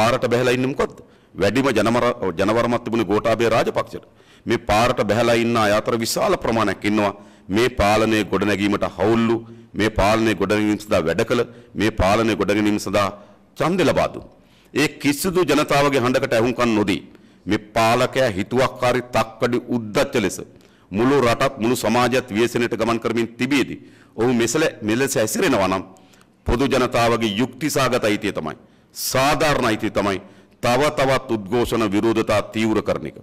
පාරට බැහැලා ඉන්නේ මොකද්ද? වැඩිම ජනවරමක් තිබුණේ ගෝඨාභය රාජපක්ෂට. මේ පාරට බැහැලා ඉන්න අය අතර විශාල ප්‍රමාණයක් ඉන්නවා. මේ පාලනය ගොඩනැගීමට හවුල්ලු, මේ පාලනය ගොඩනැගීම සඳහා වැඩ කළ, මේ පාලනය ගොඩනැගීම සඳහා ඡන්ද ලබා දුන්. ඒ කිසිදු ජනතාවගේ හඬකට ඇහුම්කන් නොදී මේ පාලකයා හිතුවක්කාරී තක්කඩි උද්දච්ච ලෙස මුළු රටත් මුළු සමාජයත් ව්‍යසනයට ගමන් කරමින් තිබියදී ඔහු මෙසල මෙලෙස ඇසිරෙනවා නම් පොදු ජනතාවගේ යුක්තිසාගත අයිතිය තමයි සාධාරණ අයිති තමයි තව තවත් උද්ඝෝෂණ විරෝධතා තීව්‍ර කරන එක.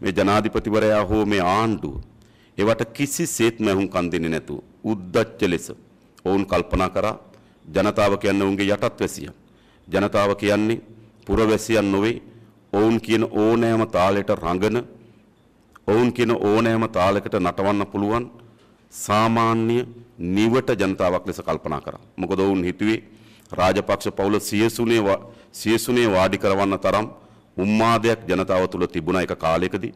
මේ ජනාධිපතිවරයා හෝ මේ ආණ්ඩුව ඒවට කිසිසේත් මැහුම් කන් දෙන්නේ නැතුව උද්දච්ච ලෙස ඔවුන් කල්පනා කරා ජනතාව කියන්නේ ඔවුන්ගේ යටත් වැසියන්. ජනතාව කියන්නේ පුරවැසියන් නොවේ ඔවුන් කියන ඕනෑම තාලෙට රඟන ඔවුන් කියන ඕනෑම තාලකට නටවන්න පුළුවන් සාමාන්‍ය නිවට ජනතාවක් ලෙස කල්පනා කරා. මොකද ඔවුන් හිතුවේ රාජපක්ෂ පවුල සියසුනේ සියසුනේ වාඩි කරවන්න තරම් උම්මාදයක් ජනතාව තුළ තිබුණා එක කාලයකදී.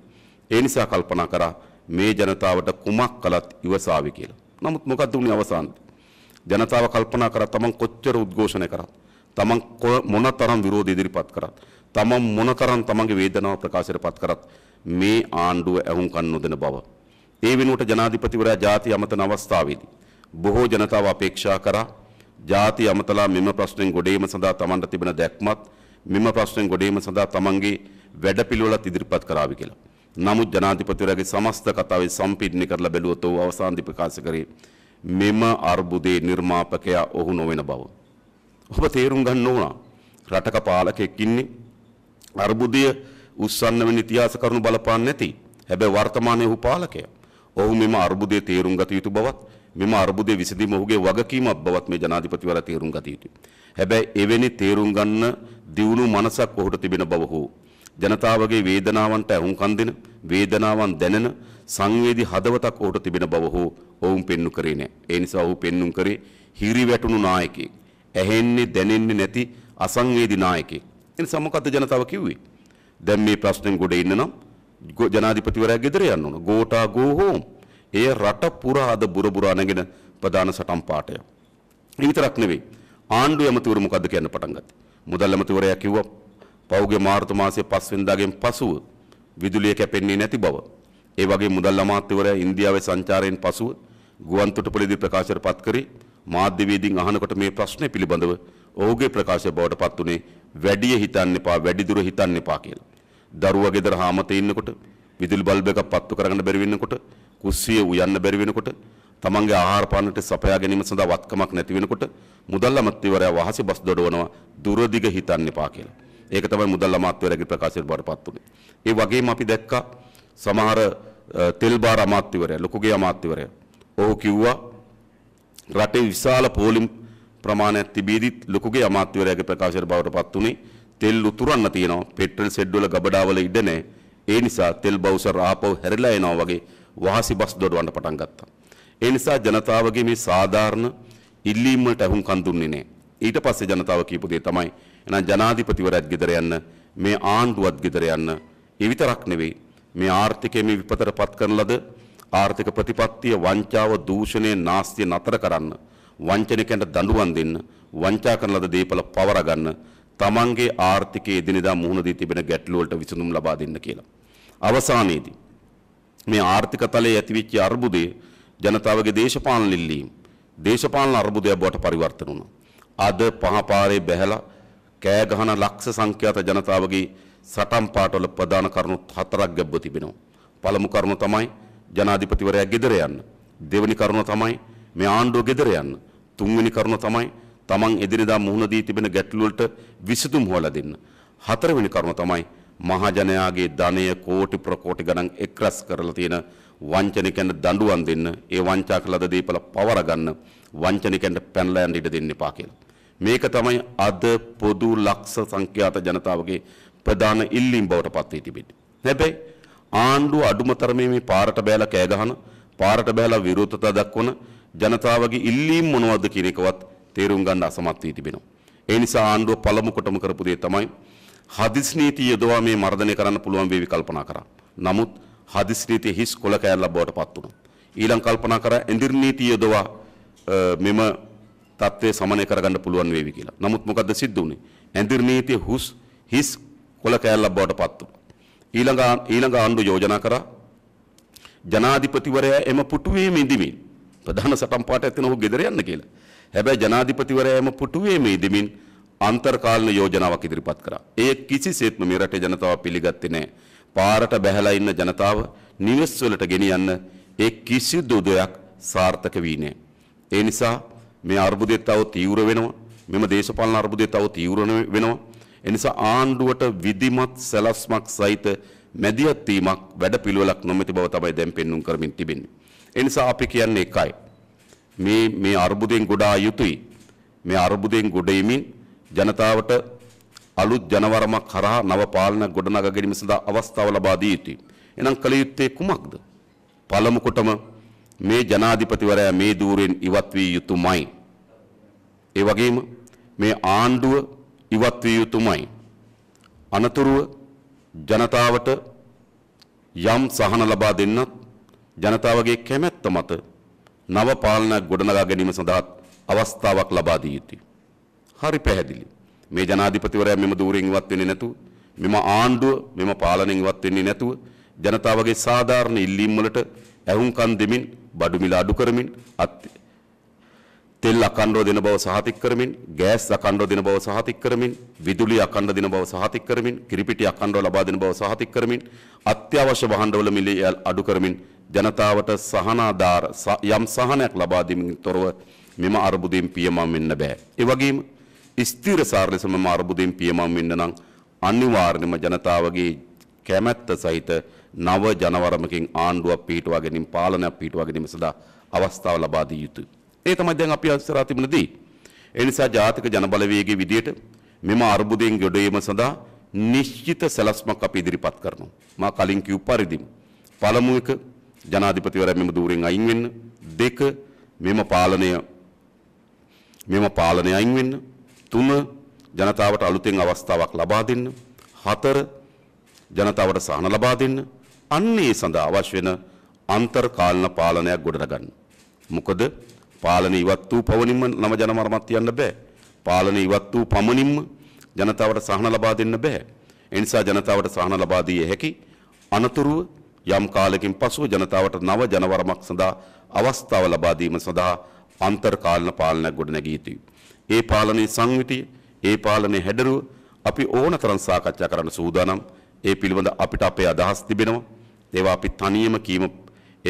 ඒ නිසා කල්පනා කරා මේ ජනතාවට කුමක් කළත් ඉවසාවි කියලා. නමුත් මොකක්ද උනේ අවසානයේ? ජනතාව කල්පනා කරා තමන් කොච්චර උද්ඝෝෂණය කරත්, තමන් මොනතරම් විරෝධ ඉදිරිපත් කරත්, තමන් මොනතරම් තමන්ගේ වේදනාව ප්‍රකාශයට පත් කරත් මේ ආණ්ඩුව ඇහුම්කන් නොදෙන බව ඒ වෙනුවට ජනාධිපතිවරයා ජාති අමතන අවස්ථාවේදී බොහෝ ජනතාව අපේක්ෂා කරා ජාති අමතලා මෙම ප්‍රශ්නෙන් ගොඩේම සඳහා තමන්ට තිබෙන දැක්මත් මෙම ප්‍රශ්නෙන් ගොඩේම සඳහා තමන්ගේ වැඩපිළිවෙලත් ඉදිරිපත් කරાવી කියලා. නමුත් ජනාධිපතිවරයාගේ समस्त කතාවේ සම්පීඩනය කරලා බැලුවොත් ඔහු අවසානයේ ප්‍රකාශ කරේ මෙම අර්බුදේ නිර්මාපකයා ඔහු නොවන බව. ඔබ තේරුම් ගන්න ඕන රටක පාලකෙක් ඉන්නේ අර්බුදය උස්සන්න වෙන ඉතිහාස කරුණු බලපාන්නේ නැති. හැබැයි වර්තමානයේ ඔහු පාලකයා. ඔහු මෙම අර්බුදයේ තේරුම් ගත යුතු බවත් මෙම අර්බුදයේ විසඳීම ඔහුගේ වගකීමක් බවත් මේ ජනාධිපතිවරයා තේරුම් ගත යුතුයි. හැබැයි එවැනි තේරුම් ගන්න දියුණු මනසක් ඔහුට තිබෙන බව හෝ ජනතාවගේ වේදනාවන්ට අහුම්කන් දෙන වේදනාවන් දැනෙන සංවේදී හදවතක් ඔහුට තිබෙන බව හෝ ඔවුන් පෙන්නු කරේ නැහැ. ඒ නිසා ඔහු පෙන්눔 කරේ හිරිවැටුණු නායකයෙක්. ඇහෙන්නේ දැනෙන්නේ නැති අසංවේදී නායකයෙක්. එනිසා මොකද්ද ජනතාව කිව්වේ? දැන් මේ ප්‍රශ්නෙන් ගොඩ ඉන්න නම් ජනාධිපතිවරයා ගෙදර යන්න ඕන. Gota go home. එය රට පුරා අද බුරබුරා නැගෙන ප්‍රධාන සටන් පාඨය. ඒ විතරක් නෙවෙයි. ආණ්ඩු ඇමතිවරු මොකද්ද කියන්න පටන් ගත්තේ. මුදල් ඇමතිවරයා කිව්වා පෞගේ මාර්තු මාසයේ 5 වෙනිදාගෙන් පසුව විදුලිය කැපෙන්නේ නැති බව. ඒ වගේ මුදල් අමාත්‍යවරයා ඉන්දියාවේ සංචාරයෙන් පසුව ගුවන්තොටුපළේදී ප්‍රකාශයට පත් කරේ මාධ්‍යවේදීන් අහනකොට මේ ප්‍රශ්නේ පිළිබඳව ඔහුගේ ප්‍රකාශය බවට පත් උනේ වැඩි හිතන්න එපා වැඩි දුර හිතන්න එපා කියලා. දරුවා ගෙදර හාමතේ ඉන්නකොට විදුලි බල්බ් එකක් පත්තු කරගන්න බැරි වෙනකොට කුස්සිය උයන්න බැරි වෙනකොට තමන්ගේ ආහාර පානට සපයා ගැනීම සඳහා වත්කමක් නැති වෙනකොට මුදල් අමාත්‍යවරයා වහසේ බස් දඩවනවා දුරදිග හිතන්න එපා කියලා. ඒක තමයි මුදල් අමාත්‍යවරයාගේ ප්‍රකාශයට බාරපත් උනේ. ඒ වගේම අපි දැක්කා සමහර තෙල් බාර අමාත්‍යවරයා ලොකුගේ අමාත්‍යවරයා. ඔහු කිව්වා රටේ විශාල පෝලිම් ප්‍රමාණයක් තිබීදිත් ලොකුගේ අමාත්‍යවරයාගේ ප්‍රකාශයට බාරපත් උනේ තෙල් උතුරන්න තියෙනවා පෙට්‍රල් සෙඩ් වල ගබඩාවල ඉඩ නැහැ. ඒ නිසා තෙල් බවුසර් ආපහු හැරිලා එනවා වගේ වහසි බස් දොඩවන්න පටන් ගත්තා. ඒ නිසා ජනතාවගේ මේ සාධාරණ ඉල්ලීම් වලට අහුම්කන් දුන්නේ නැහැ. ඊට පස්සේ ජනතාව කියපු දේ තමයි එහෙනම් ජනාධිපතිවරයාත් ගෙදර යන්න මේ ආණ්ඩුවත් ගෙදර යන්න ඒ විතරක් නෙවෙයි මේ ආර්ථිකය මේ විපතට පත් කරන ලද ආර්ථික ප්‍රතිපත්තිය වංචාව දූෂණය නාස්තිය නතර කරන්න වංචනිකයන්ට දඬුවම් දෙන්න වංචා කරන ලද දේපල පවර ගන්න තමන්ගේ ආර්ථිකයේ එදිනෙදා මුහුණ දී තිබෙන ගැටලු වලට විසඳුම් ලබා දෙන්න කියලා. අවසානයේදී මේ ආර්ථික තලයේ ඇතිවෙච්ච අර්බුදය ජනතාවගේ දේශපාලන ඉල්ලීම් දේශපාලන අර්බුදයක් බවට පරිවර්තන වුණා. අද පහපාරේ බැහැලා කෑ ගහන ලක්ෂ සංඛ්‍යාත ජනතාවගේ සටන් පාටවල ප්‍රධාන කරුණු හතරක් ගැබ්ව තිබෙනවා. පළමු කරුණ තමයි ජනාධිපතිවරයා ගෙදර යන්න. දෙවෙනි කරුණ තමයි මේ ආණ්ඩුව ගෙදර යන්න. තුන්වෙනි කරුණ තමයි තමන් එදිනෙදා මුහුණ දී තිබෙන ගැටලුවලට විසඳුම් හොයලා දෙන්න. හතරවෙනි කරුණ තමයි මහජනයාගේ ධනය කෝටි ප්‍රකෝටි ගණන් එක්රස් කරලා තියෙන වංචනිකයන්ට දඬුවම් දෙන්න, ඒ වංචා කළ දීපල පවර ගන්න, වංචනිකයන්ට පැනලා යන්න ඉඩ දෙන්න එපා කියලා. මේක තමයි අද පොදු ලක්ෂ සංඛ්‍යාත ජනතාවගේ ප්‍රධාන ඉල්ලීම් බවට පත් වී තිබෙන්නේ. හැබැයි ආණ්ඩුව අඩුම තරමේ මේ පාරට බෑලා කෑ ගහන, පාරට බෑලා විරෝධතා දක්වන ජනතාවගේ ඉල්ලීම් මොනවද කියන එකවත් තේරුම් ගන්න අසමත් වී තිබෙනවා. ඒ නිසා ආණ්ඩුව පළමු කොටම කරපු දේ තමයි හදිස් නීති යොදවා මේ මර්ධනය කරන්න පුළුවන් වේවි කල්පනා කරා. නමුත් හදිස් නීතිය හිස් කොළ කෑල්ලක් බවට පත් වුණා. ඊළඟ කල්පනා කරා එඳිරි නීති යොදවා මෙම තත්ත්වය සමනය කරගන්න පුළුවන් වේවි කියලා. නමුත් මොකද්ද සිද්ධ වුනේ? ඇඳිරි නීතිය හුස් හිස් කොළ කෑල්ලක් බවට පත් වුණා. ඊළඟ ඊළඟ ආණ්ඩුව යෝජනා කරා ජනාධිපතිවරයා එම පුටුවේ මිදිමින් ප්‍රධාන සටන් පාට ඇතන ඔහු ගෙදර යන්න කියලා. හැබැයි ජනාධිපතිවරයාම පුටුවේ මේදමින් අන්තර්කාලන යෝජනාවක් ඉදිරිපත් කරා. ඒ කිසිසේත්ම මේ රටේ ජනතාව පිළිගත්තේ නැහැ. පාරට බැහැලා ඉන්න ජනතාව නිවෙස් වලට ගෙනියන්න ඒ කිසිදු උදයක් සාර්ථක වී නැහැ. ඒ නිසා මේ අර්බුදය තව තීව්‍ර වෙනවා. මෙම දේශපාලන අර්බුදය තව තීව්‍ර වෙනවා. ඒ නිසා ආණ්ඩුවට විධිමත් සැලැස්මක් සහිත මැදිහත් වීමක් වැඩපිළිවෙලක් නොමැති බව තමයි දැන් පෙන්눔 කරමින් තිබෙන්නේ. ඒ නිසා අපි කියන්නේ එකයි. මේ මේ අර්බුදයෙන් ගොඩා යුතුයි. මේ අර්බුදයෙන් ගොඩීමෙන් ජනතාවට අලුත් ජනවරමක් කරහා නව පාලන ගොඩනගා ගැනීම සඳහා අවස්ථාව ලබා දී යුතුයි. එනම් කල යුත්තේ කුමක්ද? පළමු කොටම මේ ජනාධිපතිවරයා මේ ධූරයෙන් ඉවත් විය යුතුමයි. ඒ වගේම මේ ආණ්ඩුව ඉවත් විය යුතුමයි. අනතුරුව ජනතාවට යම් සහන ලබා දෙන්නත් ජනතාවගේ කැමැත්ත මත නව පාලනයක් ගොඩනගා ගැනීම සඳහා අවස්ථාවක් ලබා දී යුතුයි. හරි පැහැදිලි. මේ ජනාධිපතිවරයා මෙම ධූරයෙන් ඉවත් වෙන්නේ නැතුව මෙම ආණ්ඩුව මෙම පාලනයෙන් ඉවත් වෙන්නේ නැතුව ජනතාවගේ සාධාරණ ඉල්ලීම් වලට ඇහුම්කන් දෙමින් බඩු මිල අඩු කරමින් තෙල් අකණ්ඩව දෙන බව සහතික කරමින්, ගෑස් අකණ්ඩව දෙන බව සහතික කරමින්, විදුලි අකණ්ඩ දෙන බව සහතික කරමින්, කිරිපිටි අකණ්ඩව ලබා දෙන බව සහතික කරමින්, අත්‍යවශ්‍ය භාණ්ඩවල මිලය අඩු කරමින් ජනතාවට සහනාධාර යම් සහනයක් ලබා දීමෙන් තොරව මෙම අර්බුදයෙන් පියමම් වෙන්න බෑ. ඒ වගේම ස්ථිරසාර ලෙස මෙම අර්බුදයෙන් පියමම් වෙන්න නම් අනිවාර්යයෙන්ම ජනතාවගේ කැමැත්ත සහිත නව ජනවරමකින් ආණ්ඩුවක් පිහිටුවා ගැනීම පාලනයක් පිහිටුවා ගැනීම සඳහා අවස්ථාව ලබා දිය යුතුයි. ඒ තමයි දැන් අපි අස්සරා තිබුණදී. ඒ නිසා ජාතික ජනබලවේගයේ විදියට මෙම අර්බුදයෙන් ගොඩවීම සඳහා නිශ්චිත සැලැස්මක් අපි ඉදිරිපත් කරනවා. මා කලින් කිව් පරිදිම පළමු එක ජනාධිපතිවරයා මෙම ධූරෙන් අයින් වෙන්න. දෙක මෙම පාලනය මෙම පාලනය අයින් වෙන්න. තුන ජනතාවට අලුතෙන් අවස්ථාවක් ලබා දෙන්න. හතර ජනතාවට සහන ලබා දෙන්න. අන්න ඒ සඳහා අවශ්‍ය වෙන අන්තර්කාලන පාලනයක් ගොඩනගන්න. මොකද පාලන ඉවත් වූ පවණින්ම නව ජනමරමත් යන්න බෑ. පාලන ඉවත් වූ පමණින්ම ජනතාවට සහන ලබා දෙන්න බෑ. ඒ නිසා ජනතාවට සහන ලබා දිය හැකි අනතුරුව යම් කාලෙකින් පසුව ජනතාවට නව ජනවරමක් සඳහා අවස්ථාව ලබා දීම සඳහා අන්තර්කාලන පාලනයක් ගොඩනැගී යුතුයි. ඒ පාලනයේ සංවිතිය, ඒ පාලනයේ හැඩරුව අපි ඕනතරම් සාකච්ඡා කරන්න සූදානම්. ඒ පිළිබඳ අපිට අපේ අදහස් තිබෙනවා. ඒවා අපි තනියම කීම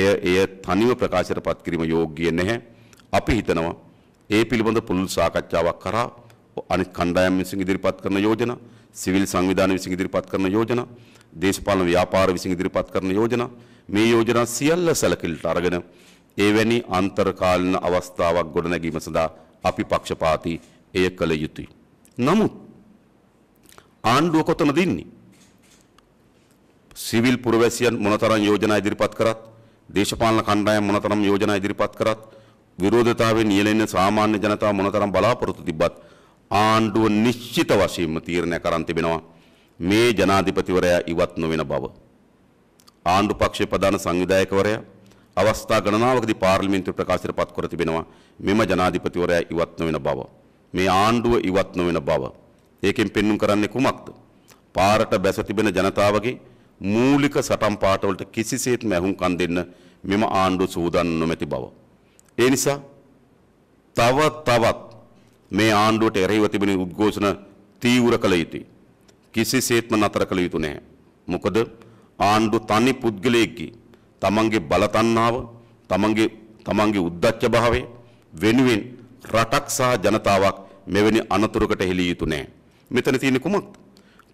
එය එය තනිව ප්‍රකාශයටපත් කිරීම යෝග්‍ය නැහැ. අපි හිතනවා ඒ පිළිබඳ පුළුල් සාකච්ඡාවක් කරා අනිත් කණ්ඩායම් විසින් ඉදිරිපත් කරන යෝජනා, සිවිල් සංවිධාන විසින් ඉදිරිපත් කරන යෝජනා, දේශපාලන ව්‍යාපාර විසින් ඉදිරිපත් කරන යෝජනා මේ යෝජනා සියල්ල සැලකිලිට අරගෙන එවැනි අන්තර්කාලීන අවස්ථාවක් ගොඩනැගීම සඳහා අපි පක්ෂපාතී එය කළ යුතුයි. නමුත් ආණ්ඩුව කොතනද ඉන්නේ? සිවිල් පුරවැසියන් මොනතරම් යෝජනා ඉදිරිපත් කරත් දේශපාලන කණ්ඩායම් මොනතරම් යෝජනා ඉදිරිපත් කරත් විරෝධතාවෙන් නියැලෙන සාමාන්‍ය ජනතාව මොනතරම් බලාපොරොත්තු තිබ්බත් ආණ්ඩුව නිශ්චිත වශයෙන්ම තීරණය කරන් තිබෙනවා මේ ජනාධිපතිවරයා ඉවත් නොවන බව. ආණ්ඩු පක්ෂයේ ප්‍රධාන සංවිධායකවරයා අවස්ථා ගණනාවකදී පාර්ලිමේන්තු ප්‍රකාශයට පත් කර තිබෙනවා මෙම ජනාධිපතිවරයා ඉවත් නොවන බව. මේ ආණ්ඩුව ඉවත් නොවන බව. ඒකෙන් පෙන්눔 කරන්නේ කුමක්ද? පාරට බැස තිබෙන ජනතාවගේ මූලික සටන් පාටවලට කිසිසේත්ම ඇහුම්කන් දෙන්න මෙම ආණ්ඩුව සූදානම් නොමැති බව. ඒ නිසා තව තවත් මේ ආණ්ඩුවට එරෙහිව තිබෙන උද්ඝෝෂණ තීව්‍ර කළ යුතුයි. කිසිසේත්ම නතර කළ යුතු නැහැ. මොකද ආණ්ඩු තනි පුද්ගලයෙක්ගේ තමන්ගේ බලතණ්හාව, තමන්ගේ තමන්ගේ උද්දච්ච භාවය වෙනුවෙන් රටක් සහ ජනතාවක් මෙවැනි අනතුරකට හෙළිය යුතු නැහැ. මෙතන තියෙන්නේ කුමක්ද?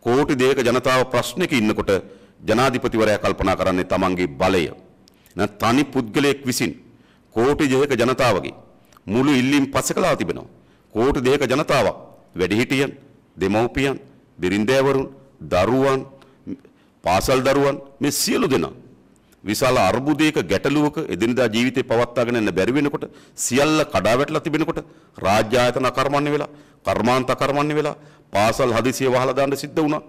කෝටි දෙක ජනතාව ප්‍රශ්නයක ඉන්නකොට ජනාධිපතිවරයා කල්පනා කරන්නේ තමන්ගේ බලය. නැත්නම් තනි පුද්ගලයෙක් විසින් කෝටි දෙක ජනතාවගේ මුළු ඉල්ලීම් පස්සේ කළා තිබෙනවා. කෝටි දෙක ජනතාවක් වැඩිහිටියන්, දෙමව්පියන්, බිරින්දෑවරුන්, දරුවන්, පාසල් දරුවන් මේ සියලු දෙනා විශාල අර්බුදයක ගැටලුවක එදිනදා ජීවිතේ පවත්වාගෙන යන්න බැරි වෙනකොට සියල්ල කඩා වැටලා තිබෙනකොට රාජ්‍ය ආයතන අකර්මණ්‍ය වෙලා, කර්මාන්ත අකර්මණ්‍ය වෙලා පාසල් හදිසිය වහලා දාන්න සිද්ධ වුණා.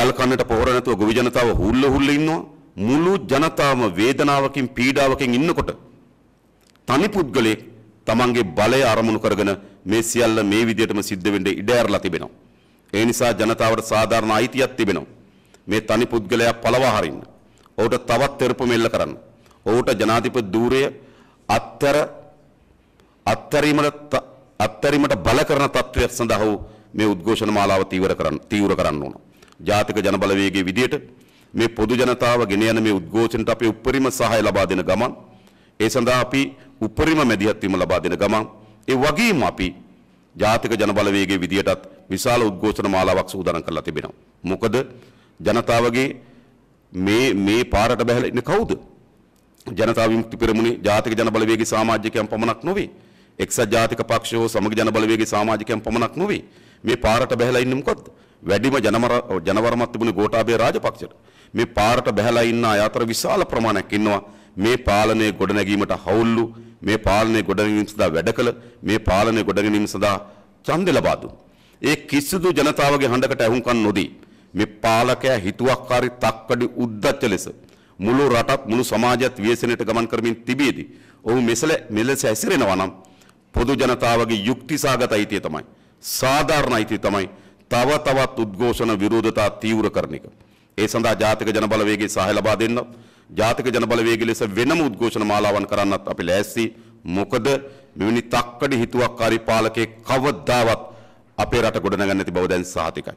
ජල් කන්නට පොහොර නැතුව ගොවි ජනතාව හුල්ල හුල්ල ඉන්නවා. මුළු ජනතාවම වේදනාවකින් පීඩාවකින් ඉන්නකොට තනි පුද්ගලයෙක් තමන්ගේ බලය අරමුණු කරගෙන මේ සියල්ල මේ විදිහටම සිද්ධ වෙන්න ඉඩ ඇරලා තිබෙනවා. ඒ නිසා ජනතාවට සාධාරණ අයිතියක් තිබෙනවා. මේ තනි පුද්ගලයා පළවා හරින්න. ඔහුට තවත් තෙරපු මෙල්ල කරන්න. ඔහුට ජනාධිපති ධූරය අත්තර අත්තරීමට අත්තරීමට බල කරන තත්ත්වයක් සඳහා මේ උද්ඝෝෂණ මාලාව තීව්‍ර කරන්න තීව්‍ර කරන්න ඕන. ජාතික ජනබලවේගයේ විදියට මේ පොදු ජනතාව ගෙන යන මේ උද්ඝෝෂණයට අපේ උපරිම සහාය ලබා දෙන ගමන් ඒ සඳහා අපි උපරිම මැදිහත් වීම ලබා දෙන ගමන් ඒ වගේම අපි ජාතික ජනබලවේගයේ විදියටත් විශාල උද්ඝෝෂණ මාලාවක් සූදානම් කරලා තිබෙනවා. මොකද ජනතාවගේ මේ මේ පාරට බැහැලා ඉන්නේ කවුද? ජනතා විමුක්ති පෙරමුණේ ජාතික ජනබලවේගයේ සමාජිකයන් පමණක් නොවේ. එක්සත් ජාතික පක්ෂය හෝ සමග ජනබලවේගයේ සමාජිකයන් පමණක් නොවේ. මේ පාරට බැහැලා ඉන්නේ මොකද්ද? වැඩිම ජනවරමක් තිබුණේ ගෝඨාභය රාජපක්ෂට. මේ පාරට බැහැලා ඉන්න අය අතර විශාල ප්‍රමාණයක් ඉන්නවා. මේ පාලනය ගොඩනැගීමට හවුල්ලු මේ පාලනය ගොඩනැගීම සඳහා වැඩ කළ මේ පාලනය ගොඩනැගීම සඳහා ඡන්ද ලබා දුන්. ඒ කිසිදු ජනතාවගේ හඬකට ඇහුම්කන් නොදී මේ පාලකයා හිතුවක්කාරී තක්කඩි උද්දච්ච ලෙස මුළු රටත් මුළු සමාජයත් ව්‍යසනයට ගමන් කරමින් තිබේදී ඔහු මෙසල මෙලෙස ඇසිරෙනවා නම් පොදු ජනතාවගේ යුක්තිසහගත අයිතිය තමයි සාධාරණ අයිතිය තමයි තව තවත් උද්ඝෝෂණ විරෝධතා තීව්‍ර කරන එක. ඒ සඳහා ජාතික ජනබලවේගයේ සහාය ලබා දෙන්නත් ජාතික ජනබලවේගය ලෙස වෙනම උද්ඝෝෂණ මාලාවන් කරන්නත් අපි ලෑස්ති. මොකද මෙවැනි තක්කඩි හිතුවක්කාරී පාලකෙක් කවදාවත් අපේ රට ගොඩනගන්නේ නැති බව දැන් සාතිකයි.